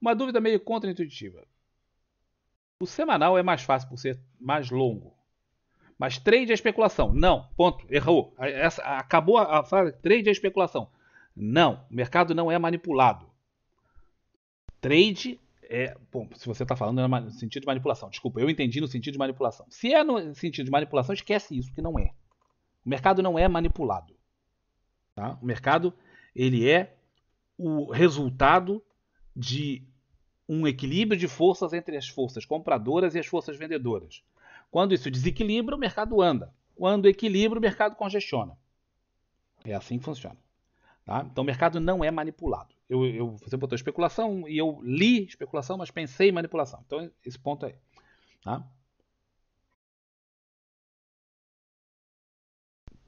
Uma dúvida meio contraintuitiva. O semanal é mais fácil por ser mais longo. Mas trade é especulação. Não, ponto, errou. Essa, acabou a, frase, trade é especulação. Não, o mercado não é manipulado. Trade é, bom, se você está falando é no sentido de manipulação, desculpa, eu entendi no sentido de manipulação. Se é no sentido de manipulação, esquece isso, que não é. O mercado não é manipulado. Tá? O mercado, ele é o resultado de um equilíbrio de forças entre as forças compradoras e as forças vendedoras. Quando isso desequilibra, o mercado anda. Quando equilibra, o mercado congestiona. É assim que funciona. Tá? Então, o mercado não é manipulado. Eu, eu, você botou especulação e eu li especulação, mas pensei em manipulação. Então, esse ponto aí. Tá?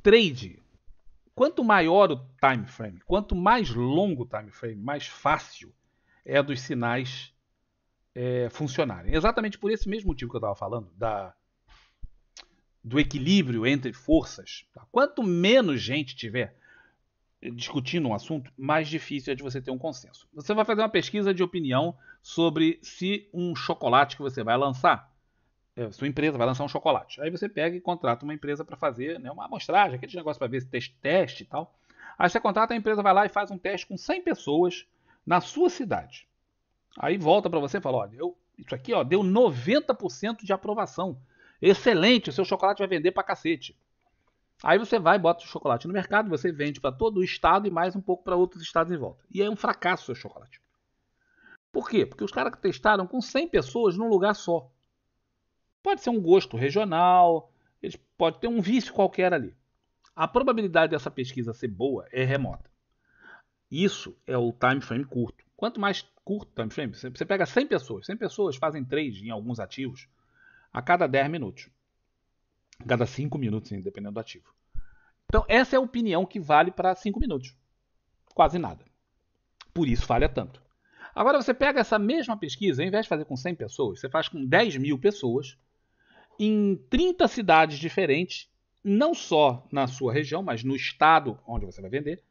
Trade. Quanto maior o time frame, quanto mais longo o time frame, mais fácil é dos sinais é, funcionarem. Exatamente por esse mesmo motivo que eu estava falando, da, do equilíbrio entre forças. Tá? Quanto menos gente tiver discutindo um assunto, mais difícil é de você ter um consenso. Você vai fazer uma pesquisa de opinião sobre se um chocolate que você vai lançar, é, sua empresa vai lançar um chocolate. Aí você pega e contrata uma empresa para fazer né, uma amostragem, aquele negócio para ver se teste, teste e tal. Aí você contrata a empresa, vai lá e faz um teste com 100 pessoas na sua cidade. Aí volta para você e fala, olha, eu, isso aqui ó, deu 90% de aprovação. Excelente, o seu chocolate vai vender para cacete. Aí você vai, bota o chocolate no mercado, você vende para todo o estado e mais um pouco para outros estados em volta. E é um fracasso o seu chocolate. Por quê? Porque os caras testaram com 100 pessoas num lugar só. Pode ser um gosto regional, eles pode ter um vício qualquer ali. A probabilidade dessa pesquisa ser boa é remota. Isso é o time frame curto. Quanto mais curto time frame. Você pega 100 pessoas, 100 pessoas fazem trade em alguns ativos a cada 10 minutos. A cada 5 minutos, dependendo do ativo. Então, essa é a opinião que vale para 5 minutos. Quase nada. Por isso falha tanto. Agora, você pega essa mesma pesquisa, ao invés de fazer com 100 pessoas, você faz com 10 mil pessoas em 30 cidades diferentes, não só na sua região, mas no estado onde você vai vender,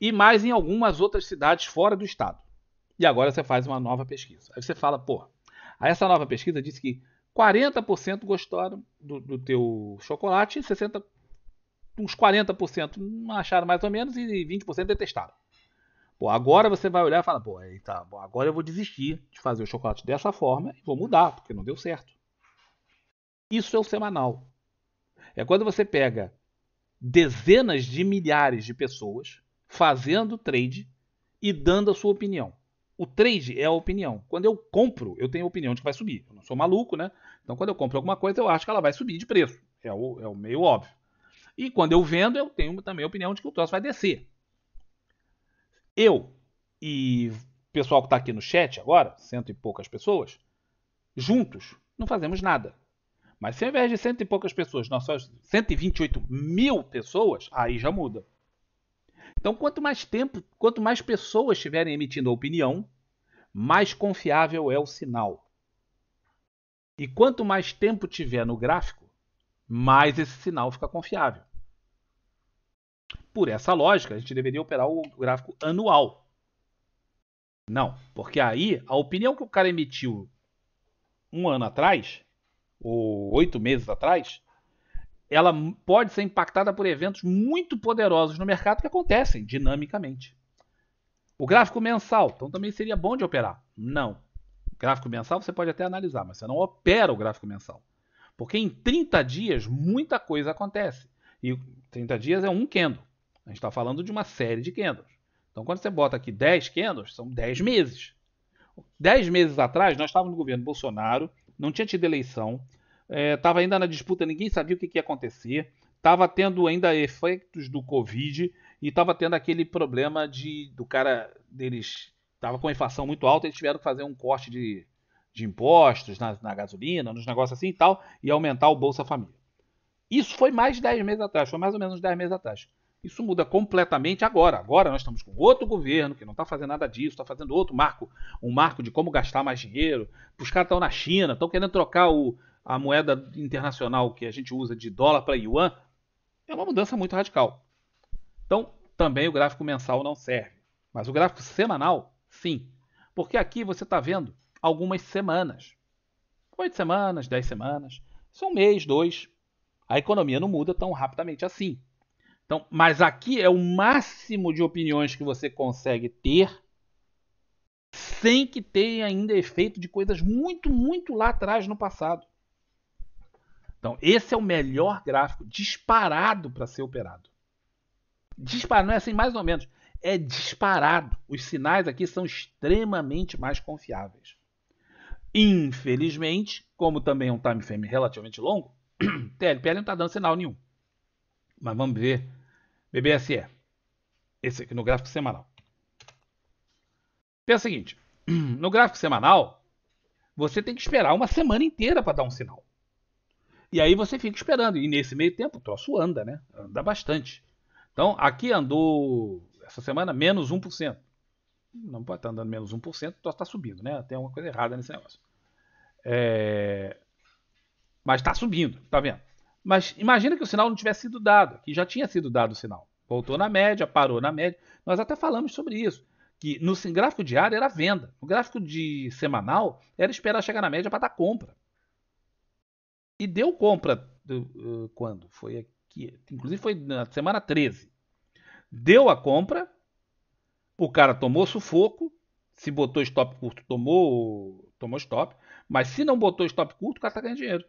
e mais em algumas outras cidades fora do estado. E agora você faz uma nova pesquisa. Aí você fala, pô, essa nova pesquisa disse que 40% gostaram do, do teu chocolate, 60, uns 40% acharam mais ou menos e 20% detestaram. Pô, agora você vai olhar e fala, pô, aí tá, agora eu vou desistir de fazer o chocolate dessa forma e vou mudar, porque não deu certo. Isso é o semanal. É quando você pega dezenas de milhares de pessoas fazendo trade e dando a sua opinião. O trade é a opinião. Quando eu compro, eu tenho a opinião de que vai subir. Eu não sou maluco, né? Então, quando eu compro alguma coisa, eu acho que ela vai subir de preço. É o, é o meio óbvio. E quando eu vendo, eu tenho também a opinião de que o troço vai descer. Eu e o pessoal que está aqui no chat agora, cento e poucas pessoas, juntos, não fazemos nada. Mas se ao invés de cento e poucas pessoas, nós só 128 mil pessoas, aí já muda. Então, quanto mais tempo, quanto mais pessoas estiverem emitindo opinião, mais confiável é o sinal. E quanto mais tempo tiver no gráfico, mais esse sinal fica confiável. Por essa lógica, a gente deveria operar o gráfico anual. Não, porque aí a opinião que o cara emitiu um ano atrás, ou oito meses atrás, ela pode ser impactada por eventos muito poderosos no mercado que acontecem dinamicamente. O gráfico mensal, então também seria bom de operar? Não. O gráfico mensal você pode até analisar, mas você não opera o gráfico mensal. Porque em 30 dias muita coisa acontece. E 30 dias é um candle. A gente está falando de uma série de candles. Então quando você bota aqui 10 candles, são 10 meses. 10 meses atrás, nós estávamos no governo Bolsonaro, não tinha tido eleição, estava é, ainda na disputa, ninguém sabia o que, que ia acontecer, estava tendo ainda efeitos do Covid e estava tendo aquele problema de do cara deles estava com a inflação muito alta, eles tiveram que fazer um corte de, de impostos na, na gasolina, nos negócios assim e tal, e aumentar o Bolsa Família. Isso foi mais de 10 meses atrás, foi mais ou menos 10 meses atrás. Isso muda completamente agora. Agora nós estamos com outro governo que não está fazendo nada disso, está fazendo outro marco, um marco de como gastar mais dinheiro. Os caras estão na China, estão querendo trocar o, a moeda internacional que a gente usa de dólar para yuan, é uma mudança muito radical. Então, também o gráfico mensal não serve. Mas o gráfico semanal, sim. Porque aqui você está vendo algumas semanas. Oito semanas, dez semanas. São é um mês, dois. A economia não muda tão rapidamente assim. Então, mas aqui é o máximo de opiniões que você consegue ter sem que tenha ainda efeito de coisas muito, muito lá atrás no passado. Então, esse é o melhor gráfico disparado para ser operado. Disparado, não é assim mais ou menos, é disparado. Os sinais aqui são extremamente mais confiáveis. Infelizmente, como também é um time frame relativamente longo, TLPL não está dando sinal nenhum. Mas vamos ver. BBSE. Esse aqui no gráfico semanal. Pensa o seguinte: no gráfico semanal, você tem que esperar uma semana inteira para dar um sinal. E aí você fica esperando. E nesse meio tempo o troço anda, né? Anda bastante. Então aqui andou essa semana menos 1%. Não pode estar andando menos 1%, o troço está subindo, né? Tem alguma coisa errada nesse negócio. É... Mas está subindo, tá vendo? Mas imagina que o sinal não tivesse sido dado, que já tinha sido dado o sinal. Voltou na média, parou na média. Nós até falamos sobre isso. Que no gráfico diário era venda. No gráfico de semanal era esperar chegar na média para dar compra. E deu compra uh, quando? Foi aqui. Inclusive foi na semana 13. Deu a compra. O cara tomou sufoco. Se botou stop curto, tomou, tomou stop. Mas se não botou stop curto, o cara tá ganhando dinheiro.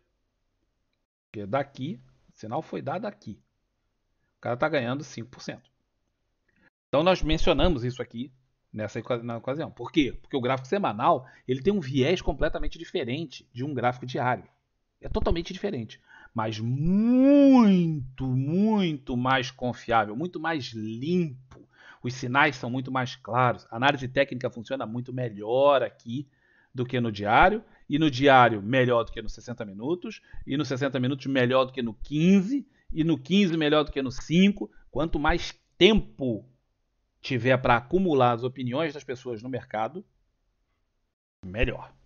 Porque daqui, o sinal foi dado aqui. O cara tá ganhando 5%. Então nós mencionamos isso aqui nessa na ocasião. Por quê? Porque o gráfico semanal ele tem um viés completamente diferente de um gráfico diário. É totalmente diferente, mas muito, muito mais confiável, muito mais limpo. Os sinais são muito mais claros. A análise técnica funciona muito melhor aqui do que no diário, e no diário melhor do que nos 60 minutos, e nos 60 minutos melhor do que no 15, e no 15 melhor do que no 5. Quanto mais tempo tiver para acumular as opiniões das pessoas no mercado, melhor.